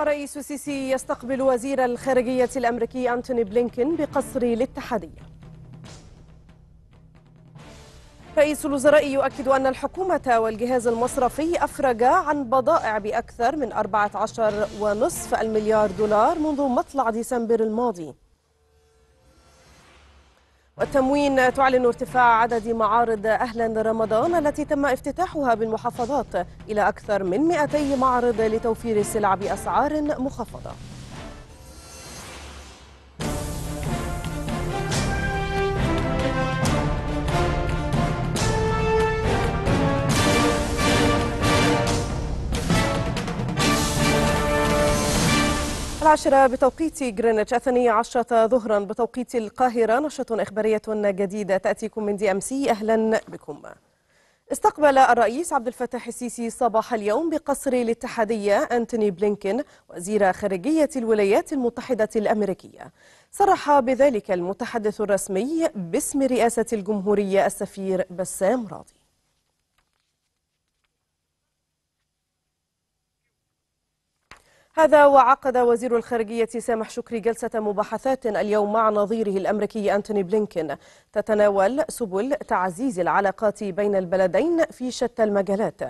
الرئيس السيسي يستقبل وزير الخارجية الأمريكي أنتوني بلينكين بقصر الاتحادية رئيس الوزراء يؤكد أن الحكومة والجهاز المصرفي أفرجا عن بضائع بأكثر من 14.5 المليار دولار منذ مطلع ديسمبر الماضي والتموين تعلن ارتفاع عدد معارض أهلا رمضان التي تم افتتاحها بالمحافظات إلى أكثر من 200 معرض لتوفير السلع بأسعار مخفضة العاشرة بتوقيت جرينتش الثانية عشرة ظهرا بتوقيت القاهرة نشرة إخبارية جديدة تأتيكم من دي أم سي أهلا بكم استقبل الرئيس عبد الفتاح السيسي صباح اليوم بقصر الاتحادية أنتوني بلينكين وزير خارجية الولايات المتحدة الأمريكية صرح بذلك المتحدث الرسمي باسم رئاسة الجمهورية السفير بسام راضي هذا وعقد وزير الخارجية سامح شكري جلسة مباحثات اليوم مع نظيره الأمريكي أنتوني بلينكين تتناول سبل تعزيز العلاقات بين البلدين في شتى المجالات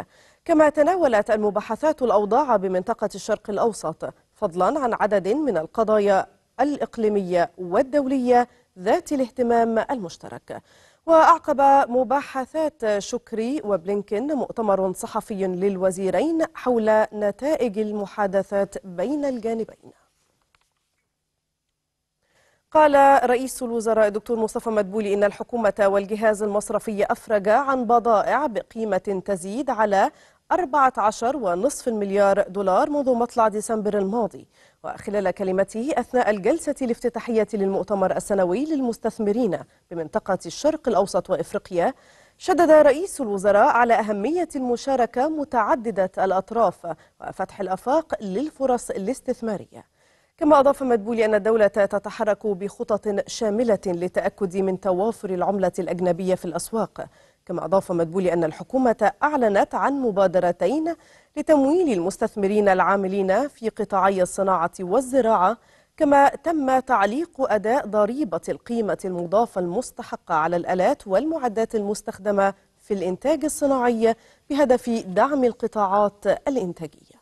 كما تناولت المباحثات الأوضاع بمنطقة الشرق الأوسط فضلا عن عدد من القضايا الإقليمية والدولية ذات الاهتمام المشترك وأعقب مباحثات شكري وبلينكين مؤتمر صحفي للوزيرين حول نتائج المحادثات بين الجانبين قال رئيس الوزراء الدكتور مصطفى مدبولي إن الحكومة والجهاز المصرفي أفرج عن بضائع بقيمة تزيد على 14.5 مليار دولار منذ مطلع ديسمبر الماضي وخلال كلمته أثناء الجلسة الافتتاحية للمؤتمر السنوي للمستثمرين بمنطقة الشرق الأوسط وإفريقيا شدد رئيس الوزراء على أهمية المشاركة متعددة الأطراف وفتح الأفاق للفرص الاستثمارية كما أضاف مدبولي أن الدولة تتحرك بخطط شاملة للتأكد من توافر العملة الأجنبية في الأسواق كما أضاف مدبولي أن الحكومة أعلنت عن مبادرتين لتمويل المستثمرين العاملين في قطاعي الصناعة والزراعة كما تم تعليق أداء ضريبة القيمة المضافة المستحقة على الآلات والمعدات المستخدمة في الإنتاج الصناعي بهدف دعم القطاعات الإنتاجية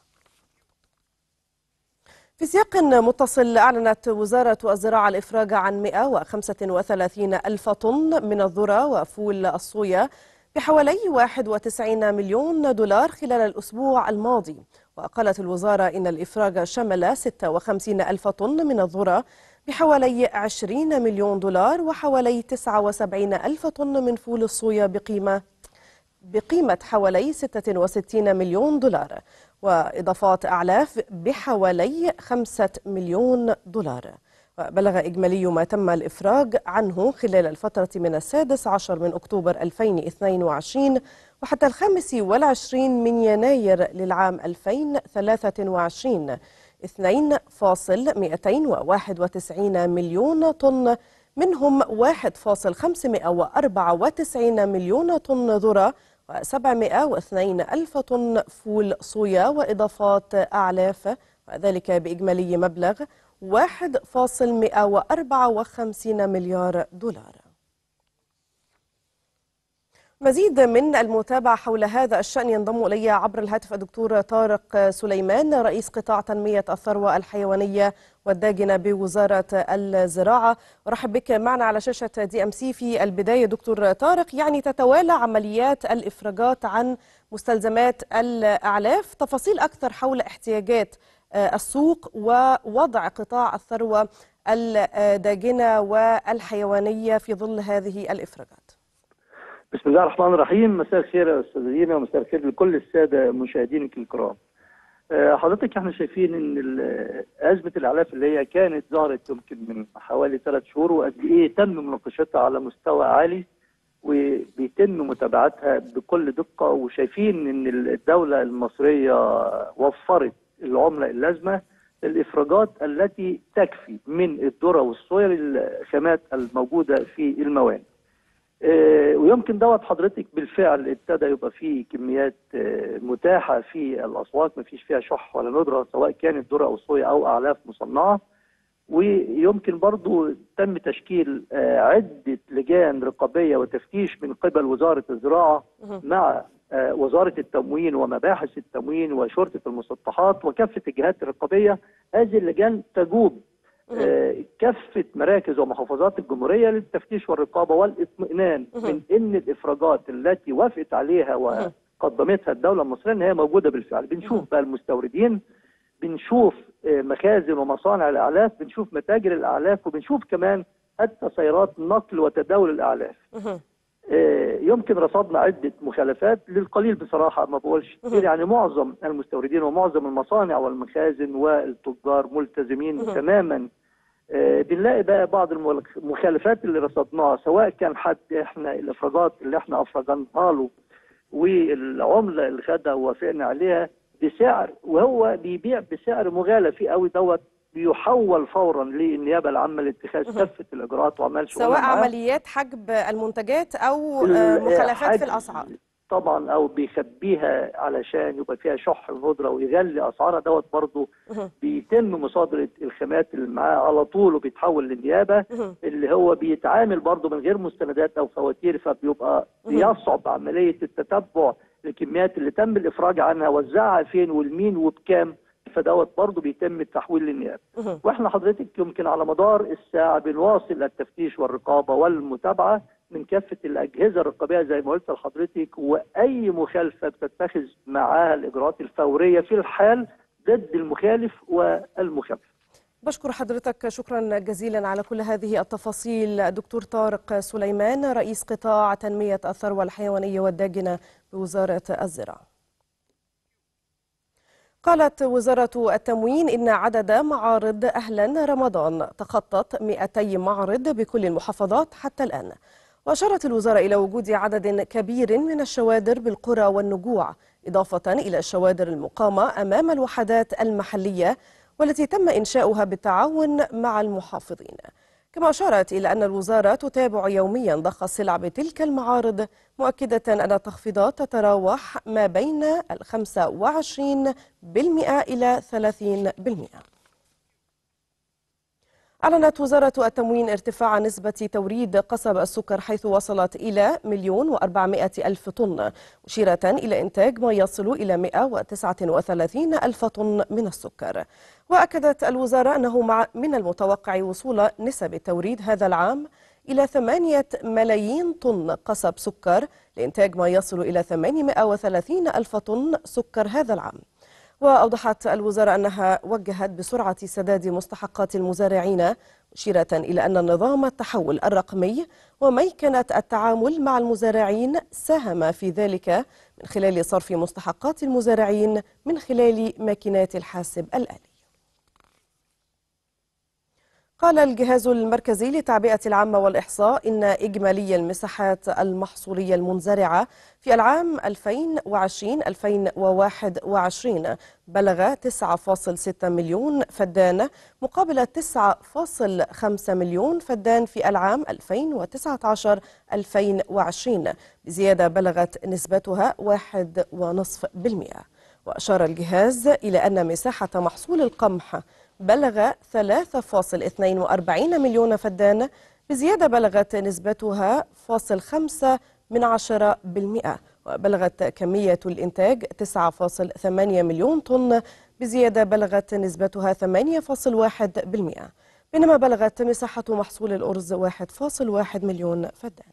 في سياق متصل أعلنت وزارة الزراعة الإفراج عن 135 ألف طن من الذرة وفول الصويا بحوالي 91 مليون دولار خلال الأسبوع الماضي وقالت الوزارة إن الإفراج شمل 56 ألف طن من الذرة بحوالي 20 مليون دولار وحوالي 79 ألف طن من فول الصويا بقيمة بقيمة حوالي 66 مليون دولار وإضافات أعلاف بحوالي 5 مليون دولار وبلغ إجمالي ما تم الإفراج عنه خلال الفترة من السادس عشر من أكتوبر 2022 وحتى الخامس والعشرين من يناير للعام 2023 2.291 مليون طن منهم 1.594 مليون طن ذرة و702 ألف طن فول صويا وإضافات أعلاف وذلك بإجمالي مبلغ 1.154 مليار دولار مزيد من المتابعة حول هذا الشأن ينضم إلي عبر الهاتف الدكتور طارق سليمان رئيس قطاع تنمية الثروة الحيوانية والداجنة بوزارة الزراعة أرحب بك معنا على شاشة دي أم سي في البداية دكتور طارق يعني تتوالى عمليات الإفراجات عن مستلزمات الأعلاف تفاصيل أكثر حول احتياجات آه، السوق ووضع قطاع الثروة الداجنة والحيوانية في ظل هذه الإفراجات بسم الله الرحمن الرحيم مساء الخير يا استاذ دينا ومساء الخير لكل الساده المشاهدين الكرام. آه، حضرتك احنا شايفين ان ازمه الاعلاف اللي هي كانت ظهرت يمكن من حوالي ثلاث شهور وقد ايه تم مناقشتها على مستوى عالي وبيتم متابعتها بكل دقه وشايفين ان الدوله المصريه وفرت العمله اللازمه الافراجات التي تكفي من الذره والصوير الخامات الموجوده في الموانئ. آه، ويمكن دوت حضرتك بالفعل ابتدى يبقى فيه كميات آه، متاحه في الاسواق ما فيش فيها شح ولا ندره سواء كانت ذره او صويا او اعلاف مصنعه ويمكن برضو تم تشكيل آه، عده لجان رقابيه وتفتيش من قبل وزاره الزراعه مع وزاره التموين ومباحث التموين وشرطه المسطحات وكافه الجهات الرقابيه هذه اللجان تجوب آه، كافه مراكز ومحافظات الجمهوريه للتفتيش والرقابه والاطمئنان من ان الافراجات التي وافقت عليها وقدمتها الدوله المصريه ان هي موجوده بالفعل بنشوف بقى المستوردين بنشوف آه، مخازن ومصانع الاعلاف بنشوف متاجر الاعلاف وبنشوف كمان حتى سيارات نقل وتداول الاعلاف آه، يمكن رصدنا عده مخالفات للقليل بصراحه ما بقولش كتير يعني معظم المستوردين ومعظم المصانع والمخازن والتجار ملتزمين تماما آه، بنلاقي بقى بعض المخالفات اللي رصدناها سواء كان حد احنا الافرازات اللي احنا افرجناها له والعمله اللي خدها ووافقنا عليها بسعر وهو بيبيع بسعر مغالى فيه قوي دوت بيحول فورا للنيابه العامه لاتخاذ كافه الاجراءات وعمل سواء عمليات حجب المنتجات او آه، مخالفات في الاسعار طبعا او بيخبيها علشان يبقى فيها شح الندره ويغلي اسعارها دوت برضه بيتم مصادره الخامات اللي معاه على طول وبيتحول للنيابه اللي هو بيتعامل برضه من غير مستندات او فواتير فبيبقى بيصعب عمليه التتبع الكميات اللي تم الافراج عنها وزعها فين والمين وبكام فدوت برضه بيتم التحويل للنيابه واحنا حضرتك يمكن على مدار الساعه بنواصل التفتيش والرقابه والمتابعه من كافه الاجهزه الرقابيه زي ما قلت لحضرتك واي مخالفه بتتخذ معاها الاجراءات الفوريه في الحال ضد المخالف والمخالف بشكر حضرتك شكرا جزيلا على كل هذه التفاصيل دكتور طارق سليمان رئيس قطاع تنمية الثروة الحيوانية والداجنة بوزارة الزراعة قالت وزارة التموين إن عدد معارض أهلا رمضان تخطت 200 معرض بكل المحافظات حتى الآن وأشارت الوزارة إلى وجود عدد كبير من الشوادر بالقرى والنجوع إضافة إلى الشوادر المقامة أمام الوحدات المحلية والتي تم إنشاؤها بالتعاون مع المحافظين كما أشارت إلى أن الوزارة تتابع يوميا ضخ السلع بتلك المعارض مؤكدة أن التخفيضات تتراوح ما بين ال 25% إلى 30% أعلنت وزارة التموين ارتفاع نسبة توريد قصب السكر حيث وصلت إلى مليون وأربعمائة ألف طن مشيرة إلى إنتاج ما يصل إلى وثلاثين ألف طن من السكر وأكدت الوزارة أنه مع من المتوقع وصول نسب التوريد هذا العام إلى ثمانية ملايين طن قصب سكر لإنتاج ما يصل إلى وثلاثين ألف طن سكر هذا العام وأوضحت الوزارة أنها وجهت بسرعة سداد مستحقات المزارعين مشيرة إلى أن نظام التحول الرقمي وميكنة التعامل مع المزارعين ساهم في ذلك من خلال صرف مستحقات المزارعين من خلال ماكينات الحاسب الآلي قال الجهاز المركزي للتعبئة العامة والإحصاء إن إجمالي المساحات المحصولية المنزرعة في العام 2020-2021 بلغ 9.6 مليون فدان مقابل 9.5 مليون فدان في العام 2019-2020 بزيادة بلغت نسبتها 1.5% وأشار الجهاز إلى أن مساحة محصول القمح بلغ 3.42 مليون فدان بزيادة بلغت نسبتها فاصل من عشرة بالمئة وبلغت كمية الإنتاج 9.8 مليون طن بزيادة بلغت نسبتها 8.1 بالمئة بينما بلغت مساحة محصول الأرز 1.1 مليون فدان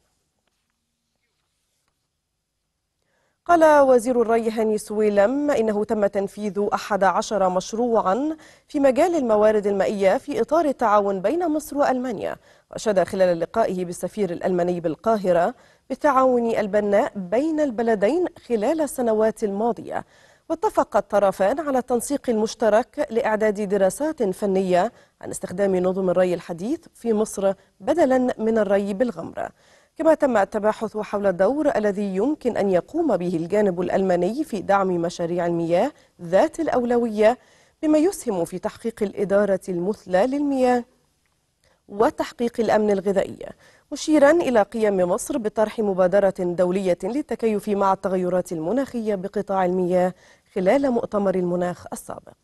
قال وزير الري هاني سويلم إنه تم تنفيذ أحد عشر مشروعا في مجال الموارد المائية في إطار التعاون بين مصر وألمانيا وأشاد خلال لقائه بالسفير الألماني بالقاهرة بالتعاون البناء بين البلدين خلال السنوات الماضية واتفق الطرفان على التنسيق المشترك لإعداد دراسات فنية عن استخدام نظم الري الحديث في مصر بدلا من الري بالغمرة كما تم التباحث حول الدور الذي يمكن أن يقوم به الجانب الألماني في دعم مشاريع المياه ذات الأولوية بما يسهم في تحقيق الإدارة المثلى للمياه وتحقيق الأمن الغذائي مشيرا إلى قيام مصر بطرح مبادرة دولية للتكيف مع التغيرات المناخية بقطاع المياه خلال مؤتمر المناخ السابق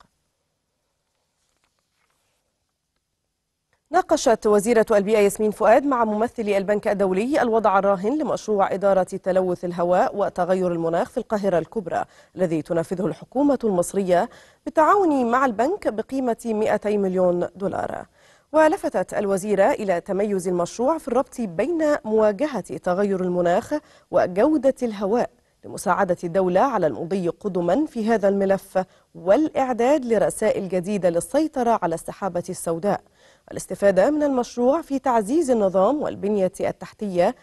ناقشت وزيرة البيئة ياسمين فؤاد مع ممثلي البنك الدولي الوضع الراهن لمشروع إدارة تلوث الهواء وتغير المناخ في القاهرة الكبرى الذي تنفذه الحكومة المصرية بالتعاون مع البنك بقيمة 200 مليون دولار ولفتت الوزيرة إلى تميز المشروع في الربط بين مواجهة تغير المناخ وجودة الهواء لمساعدة الدولة على المضي قدما في هذا الملف والإعداد لرسائل جديدة للسيطرة على السحابة السوداء والاستفادة من المشروع في تعزيز النظام والبنية التحتية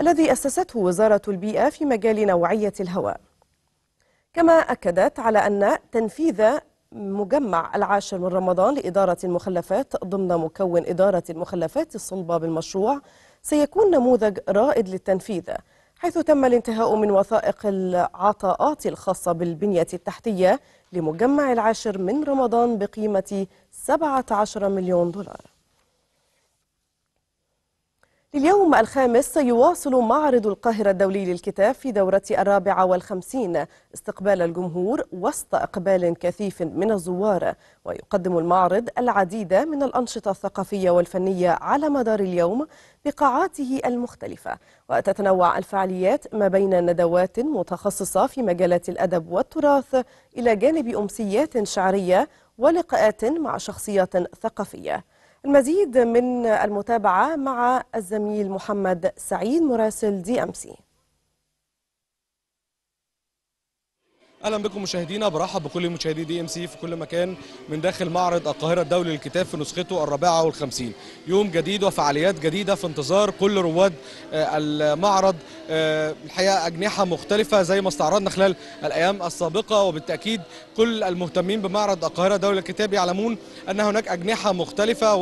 الذي أسسته وزارة البيئة في مجال نوعية الهواء كما أكدت على أن تنفيذ مجمع العاشر من رمضان لإدارة المخلفات ضمن مكون إدارة المخلفات الصلبة بالمشروع سيكون نموذج رائد للتنفيذ حيث تم الانتهاء من وثائق العطاءات الخاصة بالبنية التحتية لمجمع العاشر من رمضان بقيمة 17 مليون دولار اليوم الخامس يواصل معرض القاهرة الدولي للكتاب في دورة الرابعة والخمسين استقبال الجمهور وسط إقبال كثيف من الزوار ويقدم المعرض العديد من الأنشطة الثقافية والفنية على مدار اليوم بقاعاته المختلفة وتتنوع الفعاليات ما بين ندوات متخصصة في مجالات الأدب والتراث إلى جانب أمسيات شعرية ولقاءات مع شخصيات ثقافية المزيد من المتابعة مع الزميل محمد سعيد مراسل دي أم سي اهلا بكم مشاهدينا برحب بكل مشاهدي دي ام سي في كل مكان من داخل معرض القاهره الدولي للكتاب في نسخته الرابعه والخمسين يوم جديد وفعاليات جديده في انتظار كل رواد آه، المعرض آه، الحقيقه اجنحه مختلفه زي ما استعرضنا خلال الايام السابقه وبالتاكيد كل المهتمين بمعرض القاهره الدولي للكتاب يعلمون ان هناك اجنحه مختلفه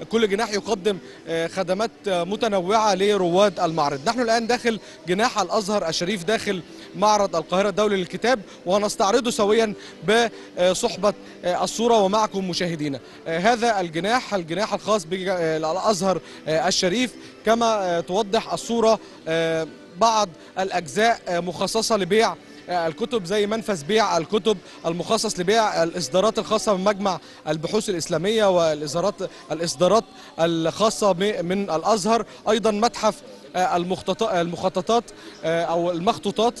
وكل جناح يقدم آه، خدمات متنوعه لرواد المعرض نحن الان داخل جناح الازهر الشريف داخل معرض القاهره الدولي للكتاب ونستعرضه سويا بصحبة الصورة ومعكم مشاهدينا هذا الجناح الجناح الخاص بالأزهر الشريف كما توضح الصورة بعض الأجزاء مخصصة لبيع الكتب زي منفذ بيع الكتب المخصص لبيع الاصدارات الخاصه بمجمع البحوث الاسلاميه والاصدارات الاصدارات الخاصه من الازهر ايضا متحف المخططات او المخطوطات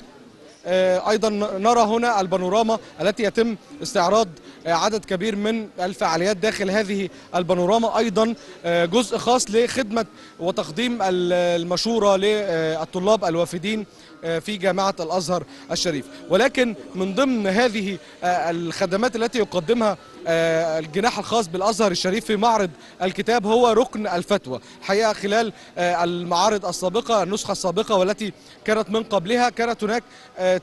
آه، ايضا نرى هنا البانوراما التي يتم استعراض آه، عدد كبير من الفعاليات داخل هذه البانوراما ايضا آه، جزء خاص لخدمه وتقديم المشوره للطلاب الوافدين آه، في جامعة الأزهر الشريف ولكن من ضمن هذه آه، الخدمات التي يقدمها آه، الجناح الخاص بالازهر الشريف في معرض الكتاب هو ركن الفتوى حقيقه خلال المعارض السابقه النسخه السابقه والتي كانت من قبلها كانت هناك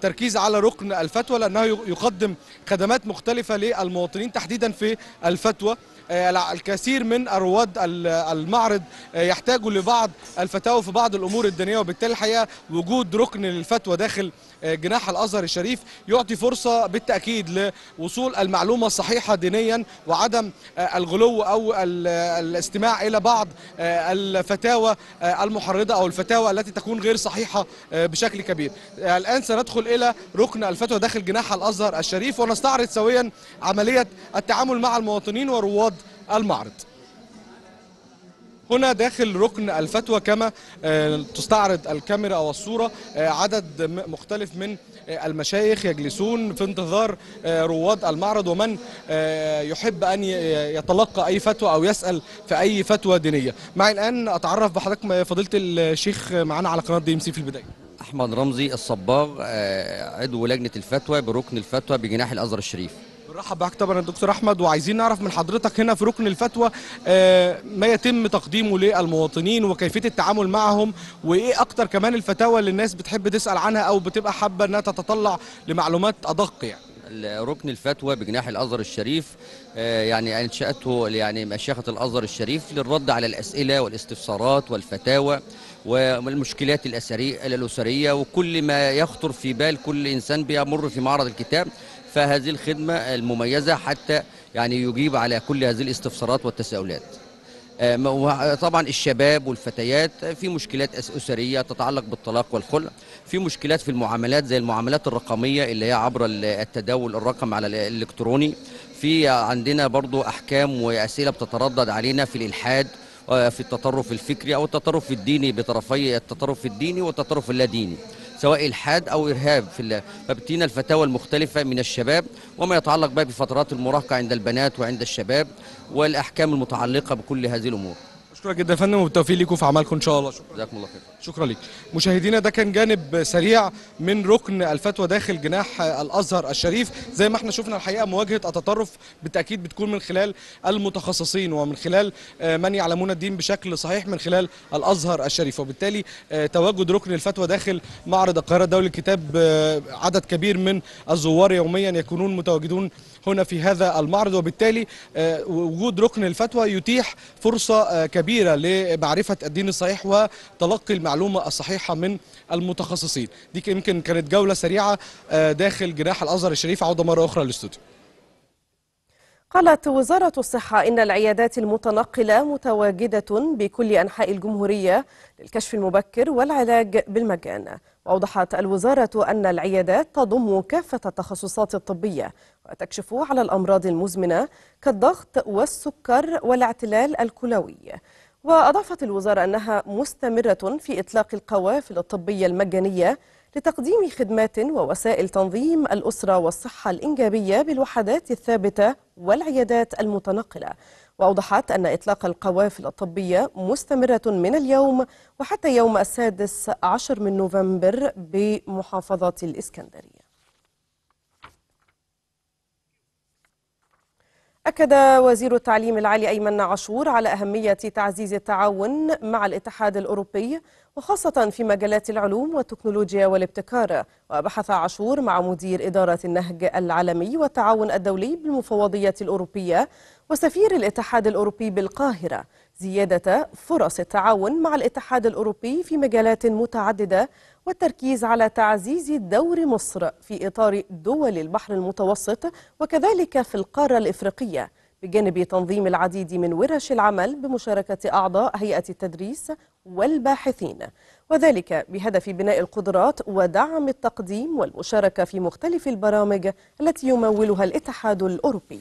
تركيز على ركن الفتوى لانه يقدم خدمات مختلفه للمواطنين تحديدا في الفتوى الكثير من رواد المعرض يحتاجوا لبعض الفتاوى في بعض الامور الدينيه وبالتالي الحقيقه وجود ركن الفتوى داخل آه، جناح الازهر الشريف يعطي فرصه بالتاكيد لوصول المعلومه الصحيحه دينيا وعدم آه، الغلو او آه، الاستماع الى بعض الفتاوى المحرضه او الفتاوى التي تكون غير صحيحه بشكل كبير. الان سندخل الى ركن الفتوى داخل جناح الازهر الشريف ونستعرض سويا عمليه التعامل مع المواطنين ورواد المعرض. هنا داخل ركن الفتوى كما آه، تستعرض الكاميرا او الصوره آه، عدد مختلف من آه، المشايخ يجلسون في انتظار رواد المعرض ومن يحب ان يتلقى اي فتوى او يسال في اي فتوى دينيه. معي الان اتعرف بحضرتك فضيله الشيخ معانا على قناه دي ام سي في البدايه. احمد رمزي الصباغ عضو لجنه الفتوى بركن الفتوى بجناح الازهر الشريف. بنرحب بحضرتك طبعا الدكتور احمد وعايزين نعرف من حضرتك هنا في ركن الفتوى آه، ما يتم تقديمه للمواطنين وكيفيه التعامل معهم وايه اكتر كمان الفتاوى اللي الناس بتحب تسال عنها او بتبقى حابه انها تتطلع لمعلومات ادق يعني ركن الفتوى بجناح الازهر الشريف آه، يعني انشاته يعني مشيخه الازهر الشريف للرد على الاسئله والاستفسارات والفتاوى والمشكلات الاسريه الاسريه وكل ما يخطر في بال كل انسان بيمر في معرض الكتاب فهذه الخدمة المميزة حتى يعني يجيب على كل هذه الاستفسارات والتساؤلات آه، طبعا الشباب والفتيات في مشكلات أسرية تتعلق بالطلاق والخلع في مشكلات في المعاملات زي المعاملات الرقمية اللي هي عبر التداول الرقم على الإلكتروني في عندنا برضو أحكام وأسئلة بتتردد علينا في الإلحاد آه، في التطرف الفكري أو التطرف الديني بطرفي التطرف الديني والتطرف اللاديني سواء الحاد او ارهاب في فبتينا الفتاوى المختلفه من الشباب وما يتعلق بقى بفترات المراهقه عند البنات وعند الشباب والاحكام المتعلقه بكل هذه الامور شكرا جدا يا فندم وبالتوفيق ليكم في اعمالكم ان شاء الله شكرا جزاكم الله خير شكرا ليك مشاهدينا ده كان جانب سريع من ركن الفتوى داخل جناح الازهر الشريف زي ما احنا شفنا الحقيقه مواجهه التطرف بالتاكيد بتكون من خلال المتخصصين ومن خلال آه، من يعلمون الدين بشكل صحيح من خلال الازهر الشريف وبالتالي آه، تواجد ركن الفتوى داخل معرض القاهره الدولي للكتاب آه، عدد كبير من الزوار يوميا يكونون متواجدون هنا في هذا المعرض وبالتالي آه، وجود ركن الفتوى يتيح فرصة آه، كبيرة لمعرفة الدين الصحيح وتلقي المعلومة الصحيحة من المتخصصين دي يمكن كانت جولة سريعة آه، داخل جناح الأزهر الشريف عودة مرة أخرى للاستوديو قالت وزارة الصحة إن العيادات المتنقلة متواجدة بكل أنحاء الجمهورية للكشف المبكر والعلاج بالمجان وأوضحت الوزارة أن العيادات تضم كافة التخصصات الطبية وتكشف على الأمراض المزمنة كالضغط والسكر والاعتلال الكلوي وأضافت الوزارة أنها مستمرة في إطلاق القوافل الطبية المجانية لتقديم خدمات ووسائل تنظيم الأسرة والصحة الإنجابية بالوحدات الثابتة والعيادات المتنقلة وأوضحت أن إطلاق القوافل الطبية مستمرة من اليوم وحتى يوم السادس عشر من نوفمبر بمحافظة الإسكندرية أكد وزير التعليم العالي أيمن عاشور على أهمية تعزيز التعاون مع الاتحاد الأوروبي وخاصة في مجالات العلوم والتكنولوجيا والابتكار وبحث عاشور مع مدير إدارة النهج العالمي والتعاون الدولي بالمفوضية الأوروبية وسفير الاتحاد الأوروبي بالقاهرة زيادة فرص التعاون مع الاتحاد الأوروبي في مجالات متعددة والتركيز على تعزيز دور مصر في إطار دول البحر المتوسط وكذلك في القارة الإفريقية بجانب تنظيم العديد من ورش العمل بمشاركة أعضاء هيئة التدريس والباحثين وذلك بهدف بناء القدرات ودعم التقديم والمشاركة في مختلف البرامج التي يمولها الاتحاد الأوروبي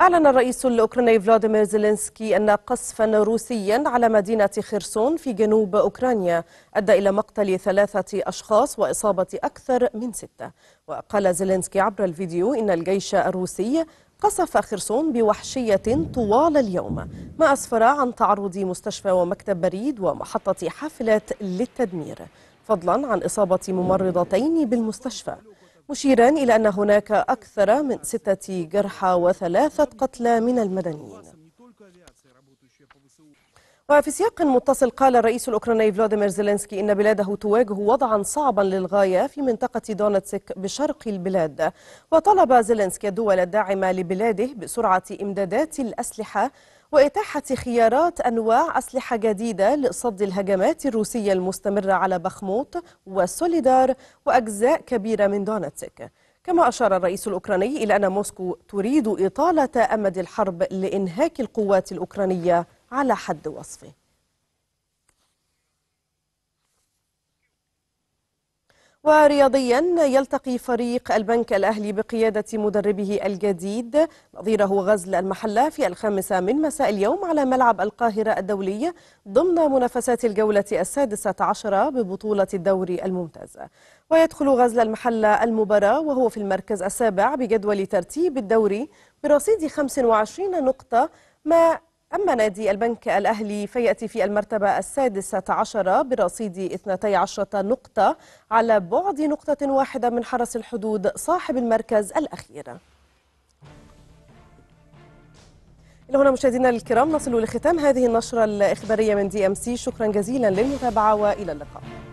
أعلن الرئيس الأوكراني فلاديمير زيلينسكي أن قصفا روسيا على مدينة خرسون في جنوب أوكرانيا أدى إلى مقتل ثلاثة أشخاص وإصابة أكثر من ستة وقال زيلينسكي عبر الفيديو إن الجيش الروسي قصف خرسون بوحشية طوال اليوم ما أسفر عن تعرض مستشفى ومكتب بريد ومحطة حافلات للتدمير فضلا عن إصابة ممرضتين بالمستشفى مشيرا إلى أن هناك أكثر من ستة جرحى وثلاثة قتلى من المدنيين وفي سياق متصل قال الرئيس الأوكراني فلاديمير زيلينسكي إن بلاده تواجه وضعا صعبا للغاية في منطقة دونتسك بشرق البلاد وطلب زيلينسكي الدول الداعمة لبلاده بسرعة إمدادات الأسلحة وإتاحة خيارات أنواع أسلحة جديدة لصد الهجمات الروسية المستمرة على بخموت وسوليدار وأجزاء كبيرة من دونتسك كما أشار الرئيس الأوكراني إلى أن موسكو تريد إطالة أمد الحرب لإنهاك القوات الأوكرانية على حد وصفه ورياضيا يلتقي فريق البنك الأهلي بقيادة مدربه الجديد نظيره غزل المحلة في الخامسة من مساء اليوم على ملعب القاهرة الدولي ضمن منافسات الجولة السادسة عشرة ببطولة الدوري الممتاز ويدخل غزل المحلة المباراة وهو في المركز السابع بجدول ترتيب الدوري برصيد 25 نقطة ما أما نادي البنك الأهلي فيأتي في المرتبة السادسة عشرة برصيد 12 نقطة على بعد نقطة واحدة من حرس الحدود صاحب المركز الأخير إلى هنا مشاهدينا الكرام نصل لختام هذه النشرة الإخبارية من دي أم سي شكرا جزيلا للمتابعة وإلى اللقاء